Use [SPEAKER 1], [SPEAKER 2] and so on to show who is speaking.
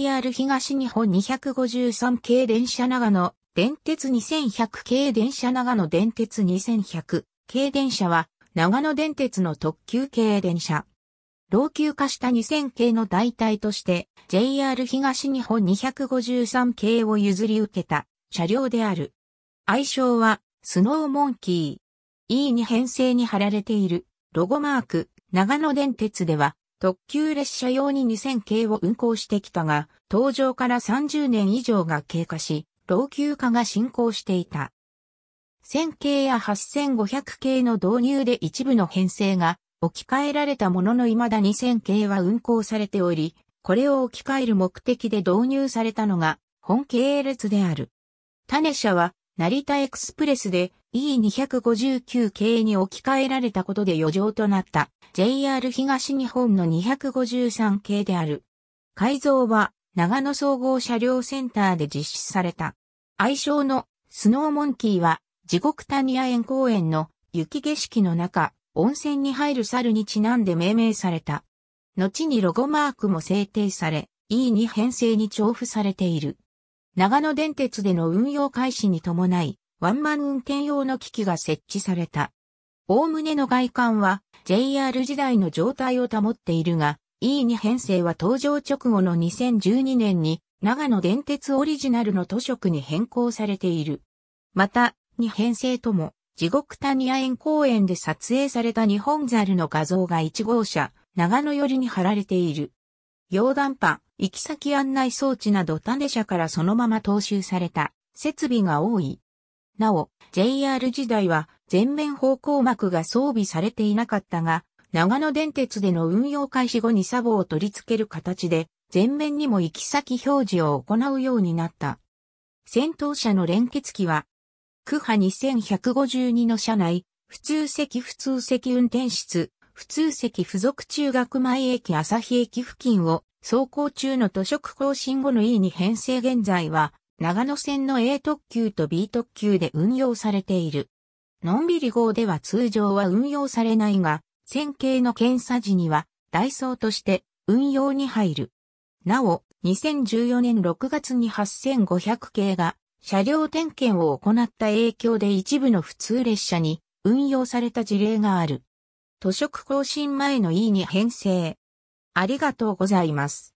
[SPEAKER 1] JR 東日本253系電車長野、電鉄2100系電車長野電鉄2100系電車は、長野電鉄の特急系電車。老朽化した2000系の代替として、JR 東日本253系を譲り受けた車両である。愛称は、スノーモンキー。E に編成に貼られているロゴマーク、長野電鉄では、特急列車用に2000系を運行してきたが、登場から30年以上が経過し、老朽化が進行していた。1000系や8500系の導入で一部の編成が置き換えられたものの未だ2 0 0 0系は運行されており、これを置き換える目的で導入されたのが本系列である。種車は成田エクスプレスで E259 系に置き換えられたことで余剰となった JR 東日本の253系である。改造は長野総合車両センターで実施された。愛称のスノーモンキーは地獄谷園公園の雪景色の中、温泉に入る猿にちなんで命名された。後にロゴマークも制定され、E2 編成に重複されている。長野電鉄での運用開始に伴い、ワンマン運転用の機器が設置された。おおむねの外観は JR 時代の状態を保っているが、E2 編成は登場直後の2012年に長野電鉄オリジナルの都色に変更されている。また、2編成とも、地獄谷園公園で撮影された日本猿の画像が1号車、長野寄りに貼られている。溶断波、行き先案内装置など種車からそのまま踏襲された設備が多い。なお、JR 時代は全面方向幕が装備されていなかったが、長野電鉄での運用開始後にサボを取り付ける形で、全面にも行き先表示を行うようになった。先頭車の連結機は、区波2152の車内、普通席普通席運転室、普通席付属中学前駅朝日駅付近を走行中の図書更新後の E に編成現在は長野線の A 特急と B 特急で運用されている。のんびり号では通常は運用されないが、線形の検査時には、ダイソーとして運用に入る。なお、2014年6月に8500系が車両点検を行った影響で一部の普通列車に運用された事例がある。図食更新前の E に編成。ありがとうございます。